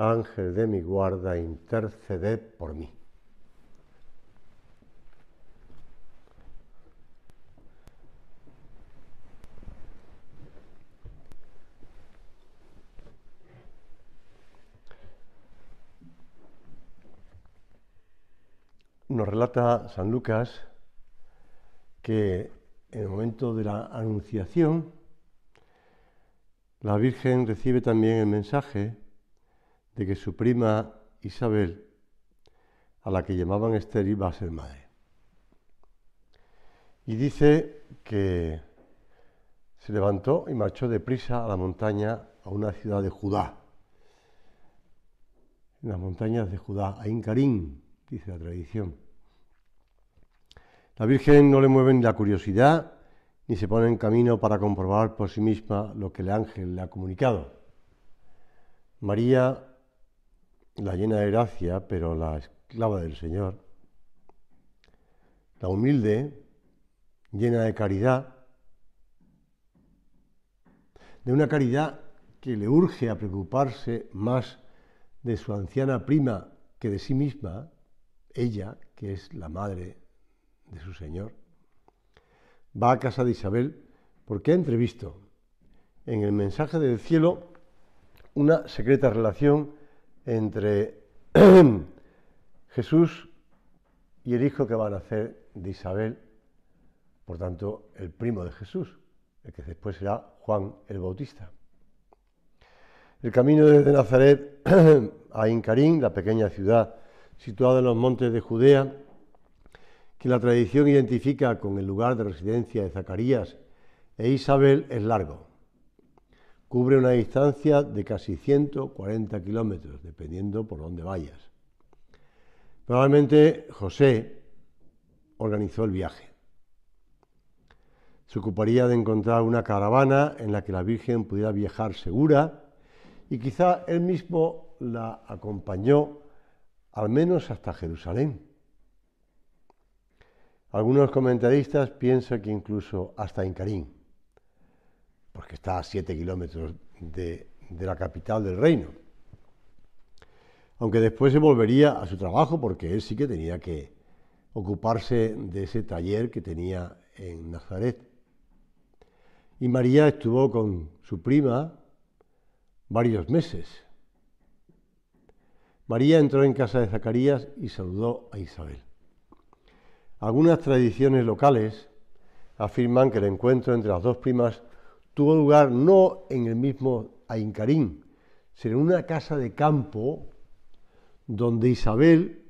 Ángel de mi guarda, intercede por mí. Nos relata San Lucas que en el momento de la anunciación, la Virgen recibe también el mensaje que su prima Isabel, a la que llamaban Esther, iba a ser madre. Y dice que se levantó y marchó deprisa a la montaña, a una ciudad de Judá. En las montañas de Judá, a Incarín, dice la tradición. La Virgen no le mueve ni la curiosidad, ni se pone en camino para comprobar por sí misma lo que el ángel le ha comunicado. María la llena de gracia, pero la esclava del Señor, la humilde, llena de caridad, de una caridad que le urge a preocuparse más de su anciana prima que de sí misma, ella, que es la madre de su Señor. Va a casa de Isabel porque ha entrevisto en el mensaje del cielo una secreta relación entre Jesús y el hijo que va a nacer de Isabel, por tanto, el primo de Jesús, el que después será Juan el Bautista. El camino desde Nazaret a Incarín, la pequeña ciudad situada en los montes de Judea, que la tradición identifica con el lugar de residencia de Zacarías e Isabel, es largo. Cubre una distancia de casi 140 kilómetros, dependiendo por dónde vayas. Probablemente José organizó el viaje. Se ocuparía de encontrar una caravana en la que la Virgen pudiera viajar segura y quizá él mismo la acompañó al menos hasta Jerusalén. Algunos comentaristas piensan que incluso hasta Incarín porque está a siete kilómetros de, de la capital del reino. Aunque después se volvería a su trabajo porque él sí que tenía que ocuparse de ese taller que tenía en Nazaret. Y María estuvo con su prima varios meses. María entró en casa de Zacarías y saludó a Isabel. Algunas tradiciones locales afirman que el encuentro entre las dos primas tuvo lugar no en el mismo Aincarín, sino en una casa de campo donde Isabel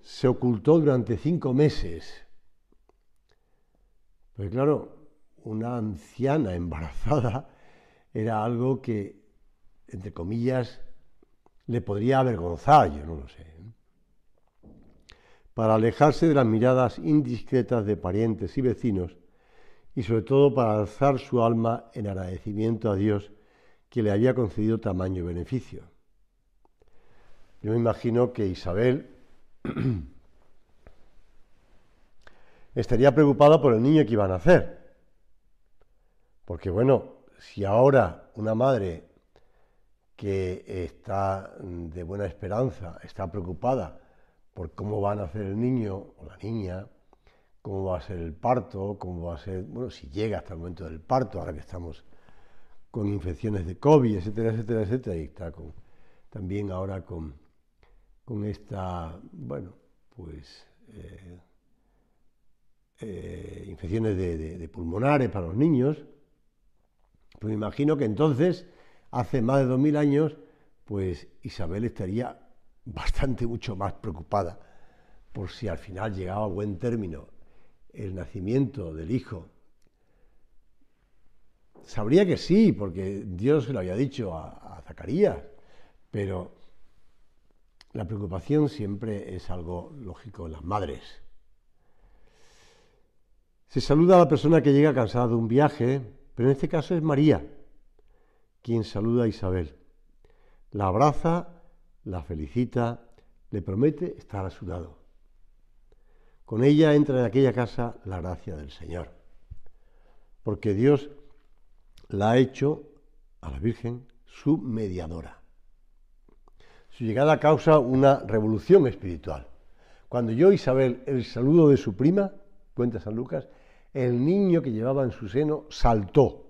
se ocultó durante cinco meses. Pues claro, una anciana embarazada era algo que, entre comillas, le podría avergonzar, yo no lo sé. ¿eh? Para alejarse de las miradas indiscretas de parientes y vecinos, y sobre todo para alzar su alma en agradecimiento a Dios que le había concedido tamaño beneficio. Yo me imagino que Isabel estaría preocupada por el niño que iba a nacer. Porque bueno, si ahora una madre que está de buena esperanza está preocupada por cómo va a nacer el niño o la niña, cómo va a ser el parto, cómo va a ser, bueno, si llega hasta el momento del parto, ahora que estamos con infecciones de COVID, etcétera, etcétera, etcétera, y está también ahora con, con esta, bueno, pues eh, eh, infecciones de, de pulmonares para los niños, pues me imagino que entonces, hace más de 2.000 años, pues Isabel estaría bastante mucho más preocupada por si al final llegaba a buen término el nacimiento del Hijo? Sabría que sí, porque Dios se lo había dicho a, a Zacarías, pero la preocupación siempre es algo lógico en las madres. Se saluda a la persona que llega cansada de un viaje, pero en este caso es María quien saluda a Isabel. La abraza, la felicita, le promete estar a su lado. Con ella entra en aquella casa la gracia del Señor, porque Dios la ha hecho a la Virgen su mediadora. Su llegada causa una revolución espiritual. Cuando yo Isabel el saludo de su prima, cuenta San Lucas, el niño que llevaba en su seno saltó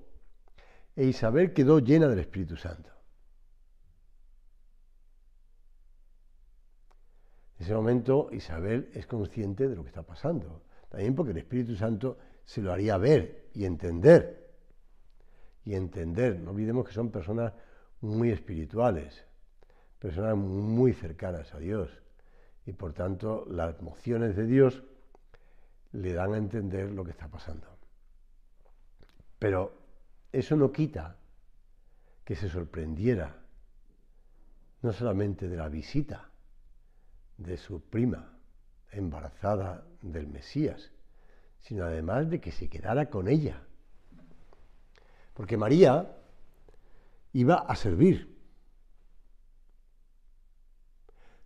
e Isabel quedó llena del Espíritu Santo. En ese momento Isabel es consciente de lo que está pasando, también porque el Espíritu Santo se lo haría ver y entender. Y entender, no olvidemos que son personas muy espirituales, personas muy cercanas a Dios. Y por tanto, las emociones de Dios le dan a entender lo que está pasando. Pero eso no quita que se sorprendiera, no solamente de la visita, de su prima, embarazada del Mesías, sino además de que se quedara con ella. Porque María iba a servir.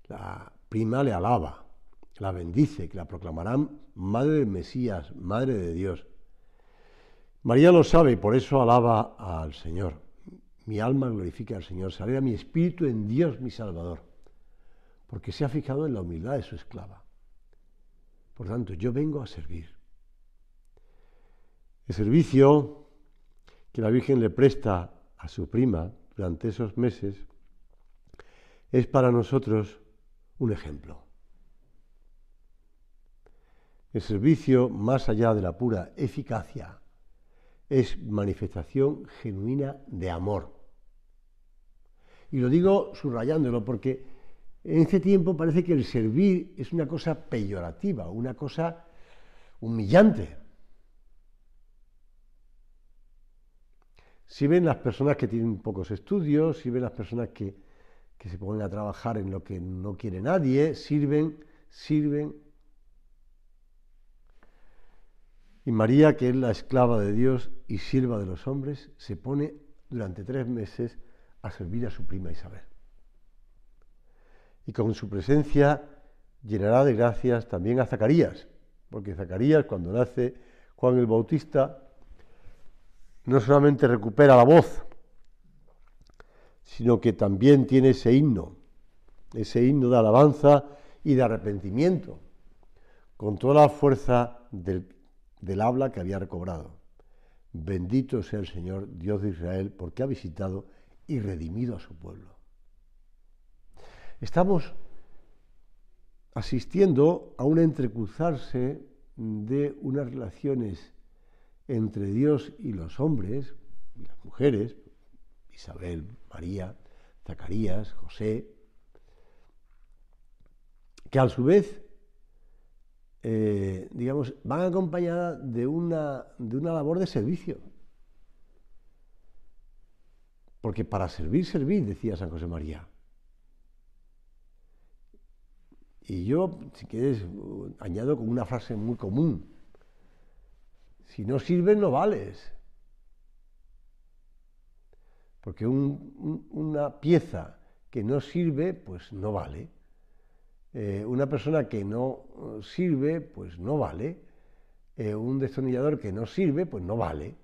La prima le alaba, la bendice, que la proclamarán Madre del Mesías, Madre de Dios. María lo sabe y por eso alaba al Señor. Mi alma glorifica al Señor, se a mi espíritu en Dios mi Salvador porque se ha fijado en la humildad de su esclava. Por tanto, yo vengo a servir. El servicio que la Virgen le presta a su prima durante esos meses es para nosotros un ejemplo. El servicio, más allá de la pura eficacia, es manifestación genuina de amor. Y lo digo subrayándolo porque en este tiempo parece que el servir es una cosa peyorativa, una cosa humillante. Si ven las personas que tienen pocos estudios, si ven las personas que, se ponen a trabajar en lo que no quiere nadie, sirven, sirven. Y María, que es la esclava de Dios y sirva de los hombres, se pone durante tres meses a servir a su prima Isabel y con su presencia llenará de gracias también a Zacarías, porque Zacarías cuando nace Juan el Bautista no solamente recupera la voz, sino que también tiene ese himno, ese himno de alabanza y de arrepentimiento, con toda la fuerza del, del habla que había recobrado. Bendito sea el Señor, Dios de Israel, porque ha visitado y redimido a su pueblo. Estamos asistiendo a un entrecruzarse de unas relaciones entre Dios y los hombres, y las mujeres, Isabel, María, Zacarías, José, que a su vez, eh, digamos, van acompañadas de una, de una labor de servicio. Porque para servir, servir, decía San José María. Y yo, si quieres, añado con una frase muy común. Si no sirve, no vales. Porque una pieza que no sirve, pues no vale. Eh, una persona que no eh, sirve, pues no vale. Eh, un destornillador que no sirve, pues no vale.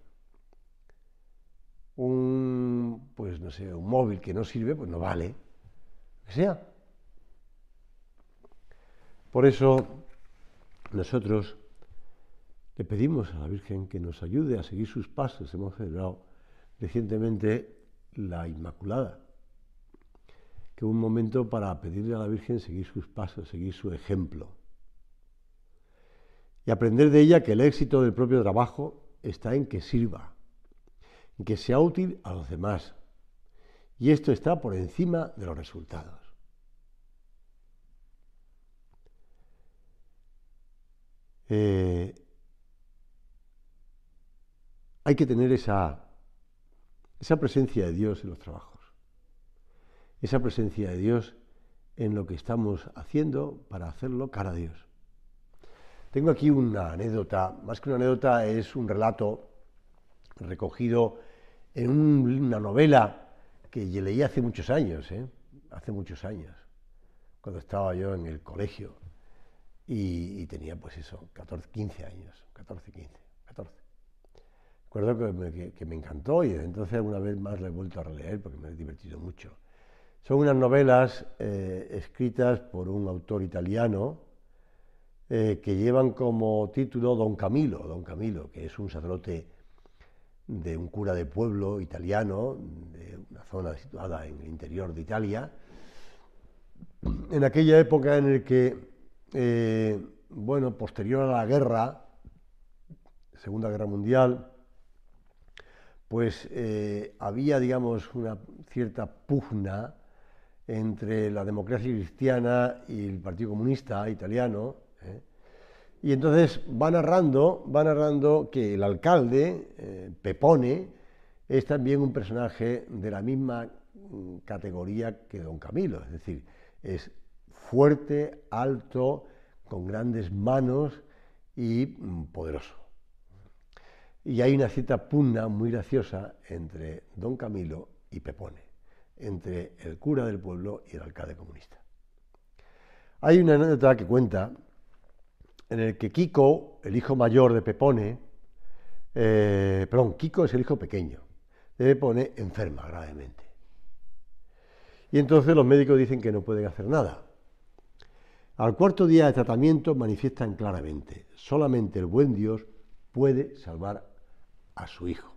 Un, pues no sé, un móvil que no sirve, pues no vale. O sea. Por eso nosotros le pedimos a la Virgen que nos ayude a seguir sus pasos. Hemos celebrado recientemente la Inmaculada, que es un momento para pedirle a la Virgen seguir sus pasos, seguir su ejemplo. Y aprender de ella que el éxito del propio trabajo está en que sirva, en que sea útil a los demás. Y esto está por encima de los resultados. Eh, hay que tener esa, esa presencia de Dios en los trabajos, esa presencia de Dios en lo que estamos haciendo para hacerlo cara a Dios. Tengo aquí una anécdota, más que una anécdota es un relato recogido en una novela que leí hace muchos años, ¿eh? hace muchos años, cuando estaba yo en el colegio. Y, tenía pues eso, 14, 15 años, 14, 15, 14. Recuerdo que me, que, me encantó y entonces alguna vez más lo he vuelto a releer porque me he divertido mucho. Son unas novelas eh, escritas por un autor italiano eh, que llevan como título Don Camilo, Don Camilo, que es un sacerdote de un cura de pueblo italiano, de una zona situada en el interior de Italia, en aquella época en la que eh, bueno, posterior a la guerra, Segunda Guerra Mundial, pues eh, había, digamos, una cierta pugna entre la democracia cristiana y el Partido Comunista italiano. ¿eh? Y entonces va narrando, va narrando que el alcalde, Pepone, es también un personaje de la misma mm, categoría que don Camilo, es decir, es fuerte, alto, con grandes manos y mm, poderoso. Y hay una cita pugna muy graciosa entre don Camilo y Pepone, entre el cura del pueblo y el alcalde comunista. Hay una anécdota que cuenta en el que Kiko, el hijo mayor de Pepone, eh, perdón, Kiko es el hijo pequeño, de Pepone enferma gravemente. Y entonces los médicos dicen que no pueden hacer nada, al cuarto día de tratamiento manifiestan claramente, solamente el buen Dios puede salvar a su hijo.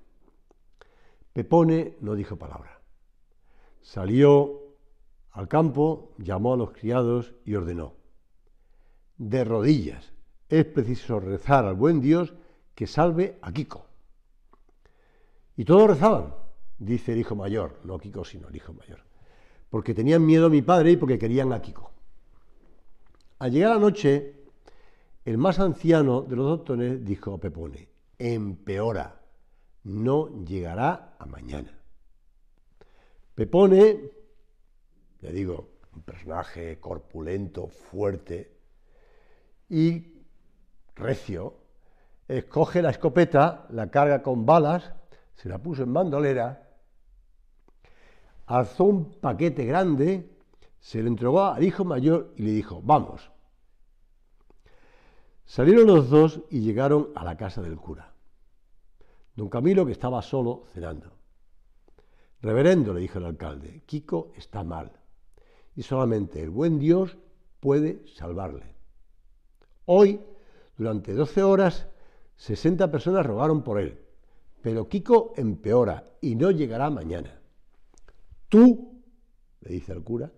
Pepone no dijo palabra. Salió al campo, llamó a los criados y ordenó. De rodillas, es preciso rezar al buen Dios que salve a Kiko. Y todos rezaban, dice el hijo mayor, no Kiko, sino el hijo mayor, porque tenían miedo a mi padre y porque querían a Kiko. Al llegar la noche, el más anciano de los doctores dijo a Pepone, empeora, no llegará a mañana. Pepone, le digo, un personaje corpulento, fuerte y recio, escoge la escopeta, la carga con balas, se la puso en bandolera, alzó un paquete grande se le entregó al hijo mayor y le dijo, vamos. Salieron los dos y llegaron a la casa del cura. Don Camilo, que estaba solo, cenando. Reverendo, le dijo el alcalde, Kiko está mal y solamente el buen Dios puede salvarle. Hoy, durante 12 horas, 60 personas rogaron por él, pero Kiko empeora y no llegará mañana. Tú, le dice el cura,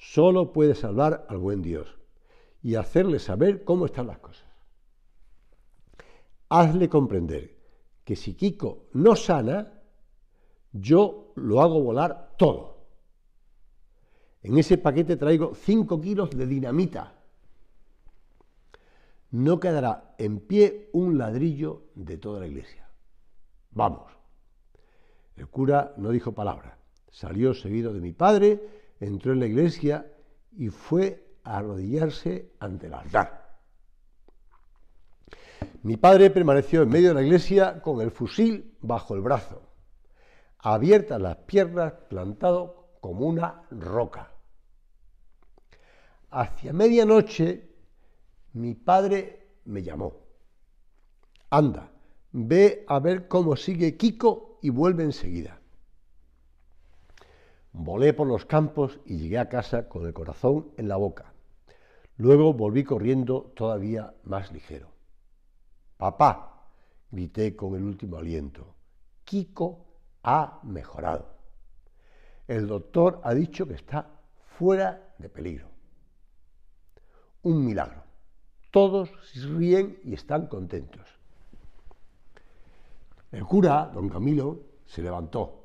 Solo puede salvar al buen Dios y hacerle saber cómo están las cosas. Hazle comprender que si Kiko no sana, yo lo hago volar todo. En ese paquete traigo 5 kilos de dinamita. No quedará en pie un ladrillo de toda la iglesia. Vamos. El cura no dijo palabra. Salió seguido de mi padre entró en la iglesia y fue a arrodillarse ante el altar. Mi padre permaneció en medio de la iglesia con el fusil bajo el brazo, abiertas las piernas, plantado como una roca. Hacia medianoche mi padre me llamó. Anda, ve a ver cómo sigue Kiko y vuelve enseguida. Volé por los campos y llegué a casa con el corazón en la boca. Luego volví corriendo todavía más ligero. Papá, grité con el último aliento, Kiko ha mejorado. El doctor ha dicho que está fuera de peligro. Un milagro. Todos ríen y están contentos. El cura, don Camilo, se levantó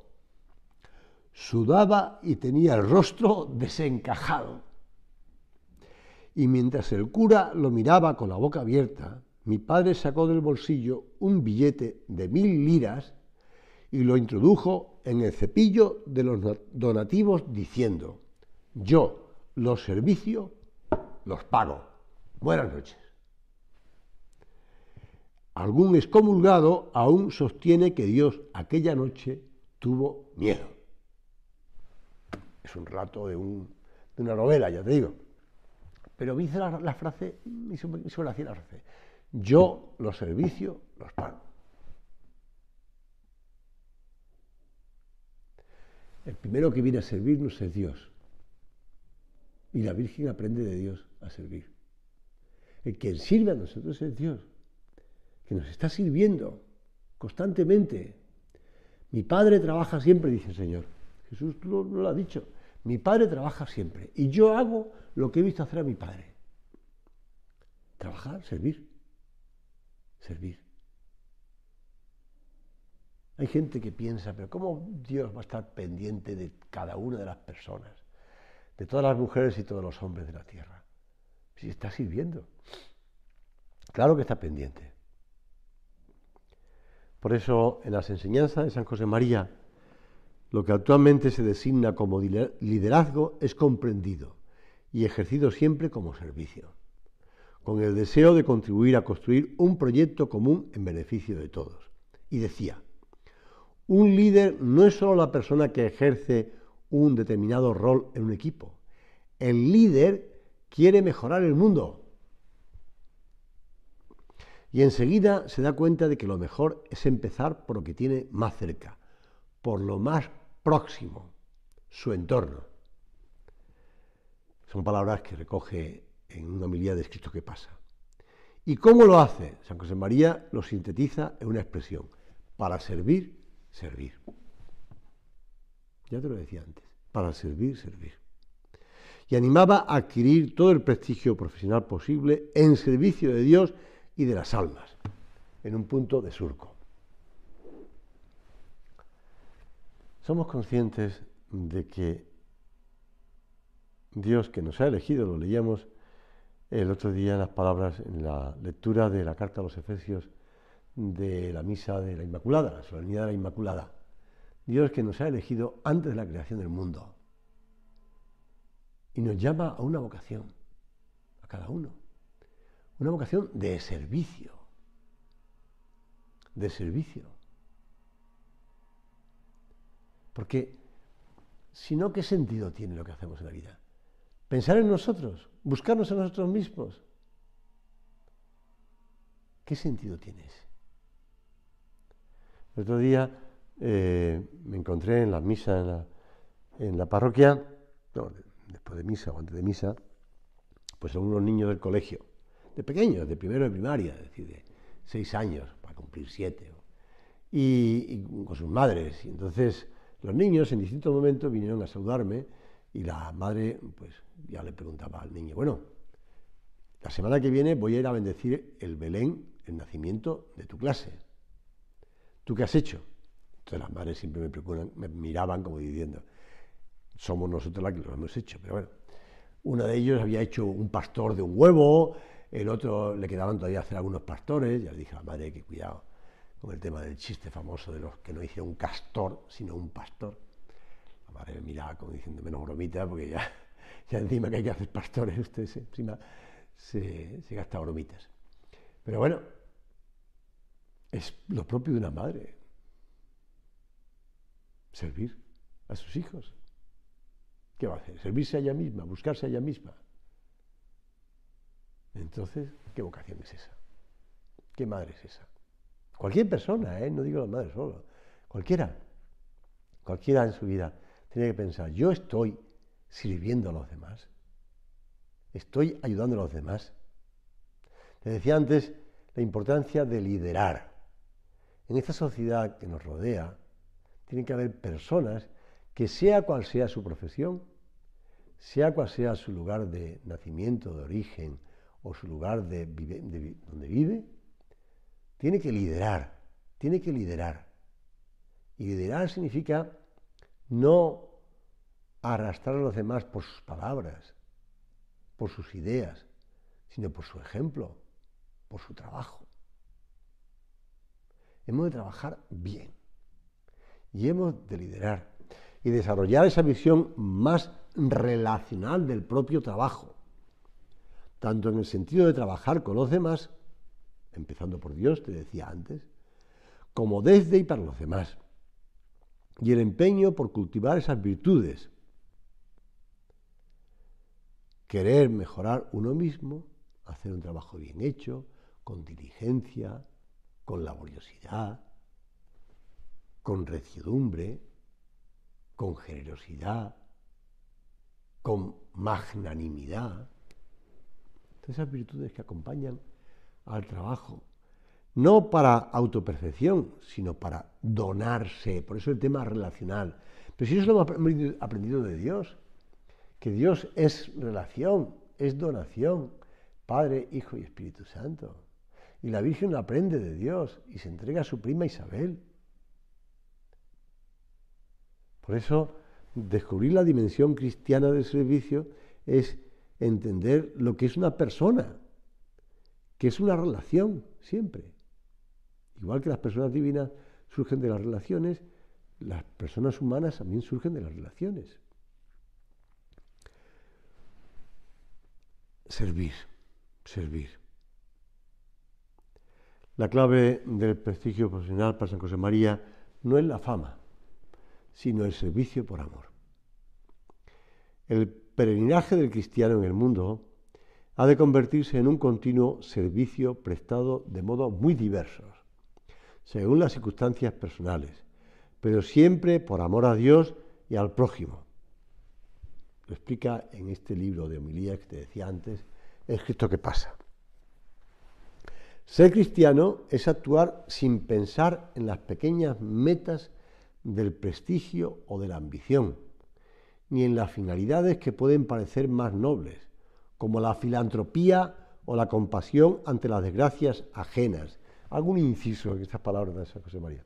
sudaba y tenía el rostro desencajado. Y mientras el cura lo miraba con la boca abierta, mi padre sacó del bolsillo un billete de mil liras y lo introdujo en el cepillo de los donativos diciendo, yo los servicio, los pago. Buenas noches. Algún excomulgado aún sostiene que Dios aquella noche tuvo miedo es un relato de, una novela, ya te digo. Pero me la, frase, me hizo, la frase, yo los servicio, los pago. El primero que viene a servirnos es Dios. Y la Virgen aprende de Dios a servir. El quien sirve a nosotros es Dios, que nos está sirviendo constantemente. Mi Padre trabaja siempre, dice el Señor. Jesús no lo ha dicho. Mi padre trabaja siempre y yo hago lo que he visto hacer a mi padre. Trabajar, servir. Servir. Hay gente que piensa, pero ¿cómo Dios va a estar pendiente de cada una de las personas, de todas las mujeres y todos los hombres de la tierra? Si está sirviendo. Claro que está pendiente. Por eso en las enseñanzas de San José María lo que actualmente se designa como liderazgo es comprendido y ejercido siempre como servicio, con el deseo de contribuir a construir un proyecto común en beneficio de todos. Y decía, un líder no es solo la persona que ejerce un determinado rol en un equipo. El líder quiere mejorar el mundo. Y enseguida se da cuenta de que lo mejor es empezar por lo que tiene más cerca, por lo más próximo, su entorno. Son palabras que recoge en una homilía de Cristo que pasa. ¿Y cómo lo hace? San José María lo sintetiza en una expresión. Para servir, servir. Ya te lo decía antes. Para servir, servir. Y animaba a adquirir todo el prestigio profesional posible en servicio de Dios y de las almas, en un punto de surco. Somos conscientes de que Dios que nos ha elegido, lo leíamos el otro día en las palabras, en la lectura de la carta a los Efesios de la misa de la Inmaculada, la solemnidad de la Inmaculada. Dios que nos ha elegido antes de la creación del mundo y nos llama a una vocación, a cada uno. Una vocación de servicio, de servicio. Porque, si no, ¿qué sentido tiene lo que hacemos en la vida? Pensar en nosotros, buscarnos a nosotros mismos. ¿Qué sentido tiene ese? El otro día eh, me encontré en la misa, en la, parroquia, no, después de misa o antes de misa, pues a unos niños del colegio, de pequeños, de primero de primaria, es decir, de seis años, para cumplir siete, y, y con sus madres. Y entonces los niños en distintos momentos vinieron a saludarme y la madre, pues ya le preguntaba al niño, bueno, la semana que viene voy a ir a bendecir el Belén, el nacimiento de tu clase. ¿Tú qué has hecho? Entonces las madres siempre me, preocupan me miraban como diciendo, somos nosotros las que lo hemos hecho, pero bueno. Una de ellos había hecho un pastor de un huevo, el otro le quedaban todavía hacer algunos pastores, ya le dije a la madre que cuidado, el tema del chiste famoso de los que no hicieron un castor, sino un pastor. La madre me miraba como diciendo menos bromita, porque ya, ya encima que hay que hacer pastores, usted encima se, se gasta bromitas. Pero bueno, es lo propio de una madre, servir a sus hijos. ¿Qué va a hacer? Servirse a ella misma, buscarse a ella misma. Entonces, ¿qué vocación es esa? ¿Qué madre es esa? Cualquier persona, ¿eh? no digo las madres solo, cualquiera, cualquiera en su vida, tiene que pensar, yo estoy sirviendo a los demás, estoy ayudando a los demás. Te decía antes la importancia de liderar. En esta sociedad que nos rodea, tienen que haber personas que sea cual sea su profesión, sea cual sea su lugar de nacimiento, de origen o su lugar de donde vive, tiene que liderar, tiene que liderar. Y liderar significa no arrastrar a los demás por sus palabras, por sus ideas, sino por su ejemplo, por su trabajo. Hemos de trabajar bien y hemos de liderar y desarrollar esa visión más relacional del propio trabajo, tanto en el sentido de trabajar con los demás empezando por Dios, te decía antes, como desde y para los demás. Y el empeño por cultivar esas virtudes. Querer mejorar uno mismo, hacer un trabajo bien hecho, con diligencia, con laboriosidad, con reciedumbre, con generosidad, con magnanimidad. Todas esas virtudes que acompañan al trabajo. No para autopercepción, sino para donarse. Por eso el tema relacional. Pero si eso lo hemos aprendido de Dios, que Dios es relación, es donación, Padre, Hijo y Espíritu Santo. Y la Virgen aprende de Dios y se entrega a su prima Isabel. Por eso, descubrir la dimensión cristiana del servicio es entender lo que es una persona, que es una relación siempre. Igual que las personas divinas surgen de las relaciones, las personas humanas también surgen de las relaciones. Servir, servir. La clave del prestigio profesional para San José María no es la fama, sino el servicio por amor. El peregrinaje del cristiano en el mundo ha de convertirse en un continuo servicio prestado de modos muy diversos, según las circunstancias personales, pero siempre por amor a Dios y al prójimo. Lo explica en este libro de homilías que te decía antes, es Cristo que pasa. Ser cristiano es actuar sin pensar en las pequeñas metas del prestigio o de la ambición, ni en las finalidades que pueden parecer más nobles, como la filantropía o la compasión ante las desgracias ajenas. Algún inciso en estas palabras de San José María.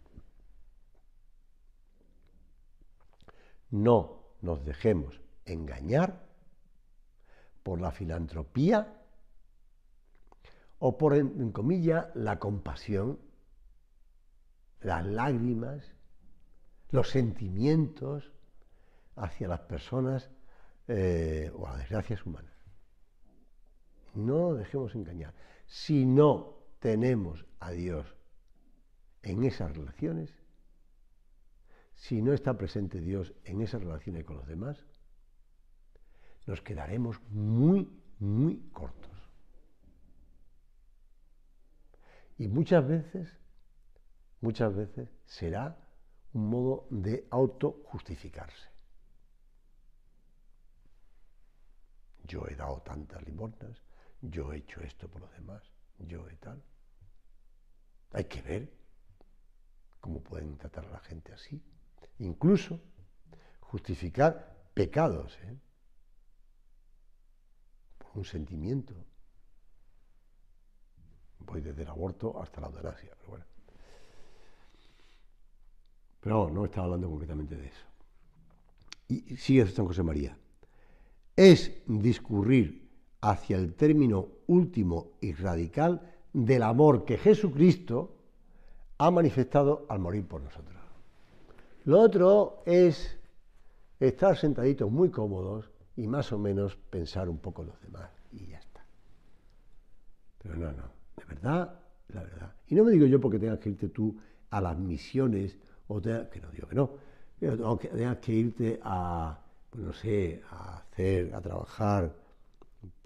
No nos dejemos engañar por la filantropía o por, en, comillas, la compasión, las lágrimas, los sentimientos hacia las personas eh, o las desgracias humanas. No dejemos engañar. Si no tenemos a Dios en esas relaciones, si no está presente Dios en esas relaciones con los demás, nos quedaremos muy, muy cortos. Y muchas veces, muchas veces será un modo de autojustificarse. Yo he dado tantas limosnas, yo he hecho esto por los demás, yo he tal. Hay que ver cómo pueden tratar a la gente así. Incluso justificar pecados ¿eh? por un sentimiento. Voy desde el aborto hasta la eutanasia, pero bueno. Pero no, no estaba hablando concretamente de eso. Y sigue San José María. Es discurrir hacia el término último y radical del amor que Jesucristo ha manifestado al morir por nosotros. Lo otro es estar sentaditos muy cómodos y más o menos pensar un poco los demás y ya está. Pero no, no, de verdad, la verdad. Y no me digo yo porque tengas que irte tú a las misiones o que no digo que no, que tengas que irte a, pues no sé, a hacer, a trabajar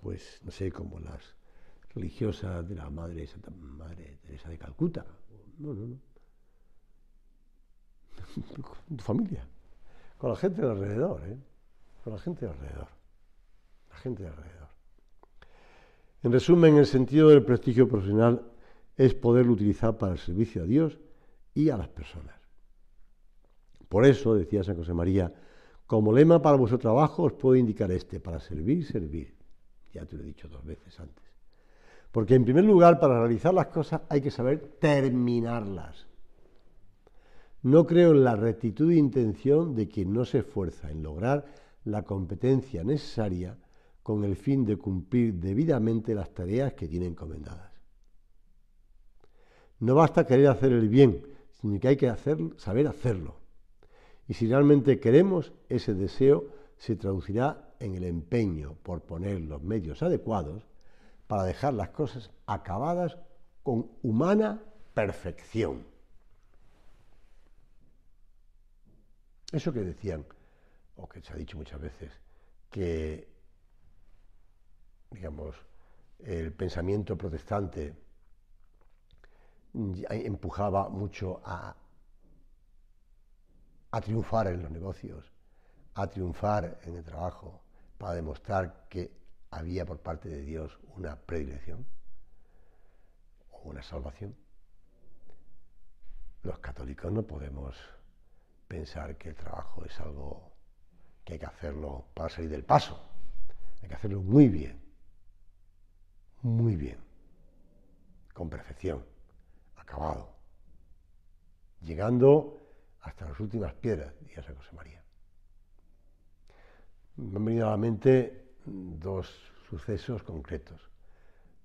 pues, no sé, como las religiosas de la madre, Santa Teresa de Calcuta. No, no, no. Con tu familia, con la gente alrededor, ¿eh? Con la gente alrededor. La gente alrededor. En resumen, el sentido del prestigio profesional es poderlo utilizar para el servicio a Dios y a las personas. Por eso, decía San José María, como lema para vuestro trabajo os puedo indicar este, para servir, servir. Ya te lo he dicho dos veces antes. Porque en primer lugar, para realizar las cosas hay que saber terminarlas. No creo en la rectitud e intención de quien no se esfuerza en lograr la competencia necesaria con el fin de cumplir debidamente las tareas que tiene encomendadas. No basta querer hacer el bien, sino que hay que saber hacerlo. Y si realmente queremos, ese deseo se traducirá en el empeño por poner los medios adecuados para dejar las cosas acabadas con humana perfección. Eso que decían, o que se ha dicho muchas veces, que, digamos, el pensamiento protestante empujaba mucho a, a triunfar en los negocios, a triunfar en el trabajo, para demostrar que había por parte de Dios una predilección o una salvación. Los católicos no podemos pensar que el trabajo es algo que hay que hacerlo para salir del paso. Hay que hacerlo muy bien, muy bien, con perfección, acabado, llegando hasta las últimas piedras, diría San José María me han venido a la mente dos sucesos concretos.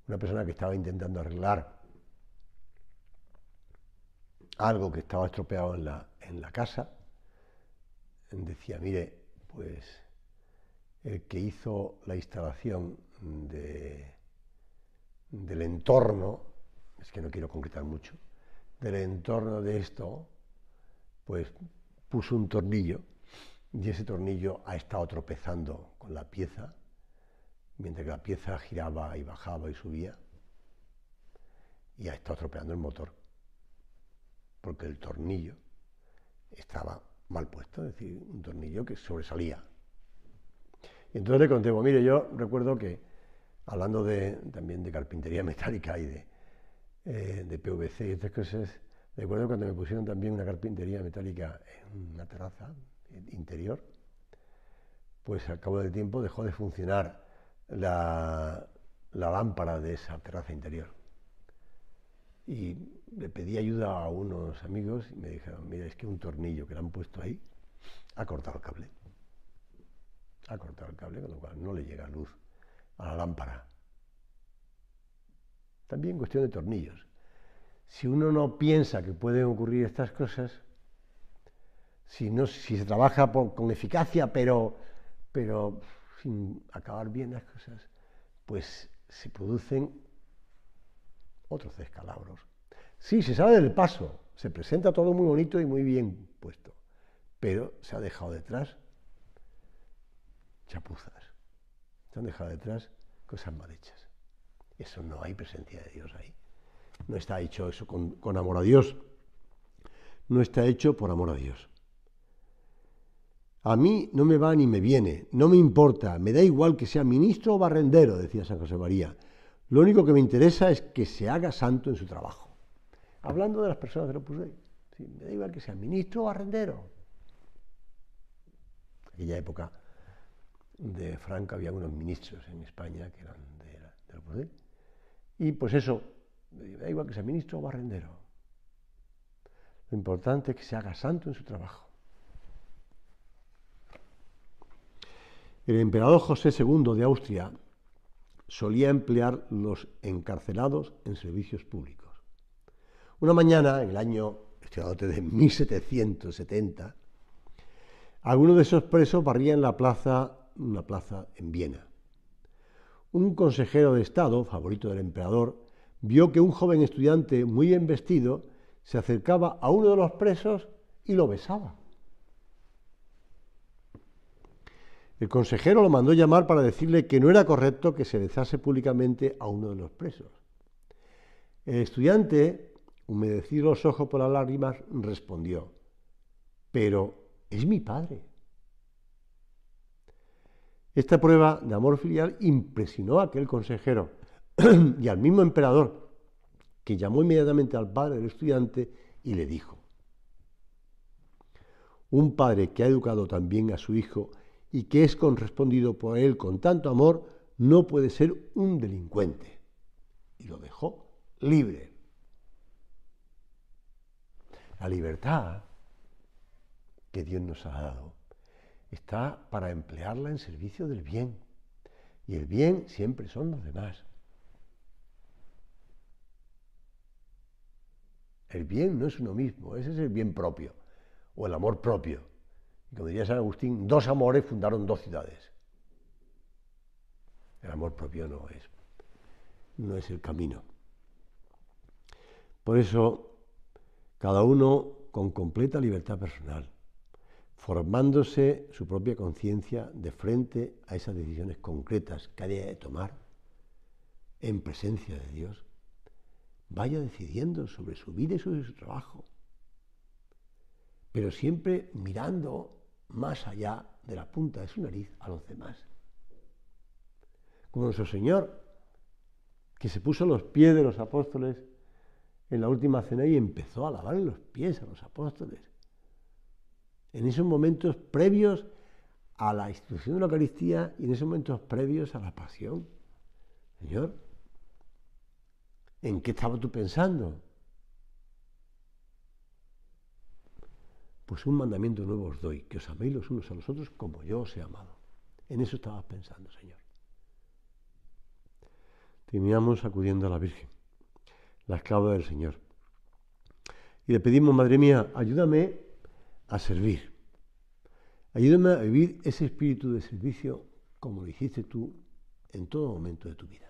Una persona que estaba intentando arreglar algo que estaba estropeado en la, casa, decía, mire, pues el que hizo la instalación del entorno, es que no quiero concretar mucho, del entorno de esto, pues puso un tornillo y ese tornillo ha estado tropezando con la pieza, mientras que la pieza giraba y bajaba y subía, y ha estado tropeando el motor, porque el tornillo estaba mal puesto, es decir, un tornillo que sobresalía. Y entonces le conté, pues mire, yo recuerdo que, hablando también de carpintería metálica y de, eh, de PVC y estas cosas, recuerdo cuando me pusieron también una carpintería metálica en una terraza, interior, pues al cabo de tiempo dejó de funcionar la, la lámpara de esa terraza interior. Y le pedí ayuda a unos amigos y me dijeron, mira, es que un tornillo que le han puesto ahí ha cortado el cable. Ha cortado el cable, con lo cual no le llega luz a la lámpara. También cuestión de tornillos. Si uno no piensa que pueden ocurrir estas cosas, si, no, si se trabaja con eficacia, pero, pero sin acabar bien las cosas, pues se producen otros descalabros. Sí, se sale del paso, se presenta todo muy bonito y muy bien puesto, pero se ha dejado detrás chapuzas, se han dejado detrás cosas mal hechas. Eso no hay presencia de Dios ahí. No está hecho eso con amor a Dios. No está hecho por amor a Dios. A mí no me va ni me viene, no me importa, me da igual que sea ministro o barrendero, decía San José María. Lo único que me interesa es que se haga santo en su trabajo. Hablando de las personas del Opus Dei, me da igual que sea ministro o barrendero. En aquella época de Franco había unos ministros en España que eran de Opus Dei. Y pues eso, me da igual que sea ministro o barrendero. Lo importante es que se haga santo en su trabajo. El emperador José II de Austria solía emplear los encarcelados en servicios públicos. Una mañana, en el año de 1770, algunos de esos presos barrían la plaza, una plaza en Viena. Un consejero de Estado, favorito del emperador, vio que un joven estudiante muy bien vestido se acercaba a uno de los presos y lo besaba. El consejero lo mandó llamar para decirle que no era correcto que se rezase públicamente a uno de los presos. El estudiante, humedecido los ojos por las lágrimas, respondió, pero es mi padre. Esta prueba de amor filial impresionó a aquel consejero y al mismo emperador, que llamó inmediatamente al padre del estudiante y le dijo, un padre que ha educado también a su hijo y que es correspondido por él con tanto amor, no puede ser un delincuente. Y lo dejó libre. La libertad que Dios nos ha dado está para emplearla en servicio del bien. Y el bien siempre son los demás. El bien no es uno mismo, ese es el bien propio o el amor propio. Y como diría San Agustín, dos amores fundaron dos ciudades. El amor propio no es, no es el camino. Por eso, cada uno con completa libertad personal, formándose su propia conciencia de frente a esas decisiones concretas que haya de tomar en presencia de Dios, vaya decidiendo sobre su vida y sobre su trabajo, pero siempre mirando más allá de la punta de su nariz a los demás. Como nuestro Señor, que se puso los pies de los apóstoles en la última cena y empezó a lavarle los pies a los apóstoles. En esos momentos previos a la institución de la Eucaristía y en esos momentos previos a la pasión. Señor, ¿en qué estaba tú pensando? Pues un mandamiento nuevo os doy, que os améis los unos a los otros como yo os he amado. En eso estabas pensando, Señor. Terminamos acudiendo a la Virgen, la esclava del Señor. Y le pedimos, Madre mía, ayúdame a servir. Ayúdame a vivir ese espíritu de servicio como lo hiciste tú en todo momento de tu vida.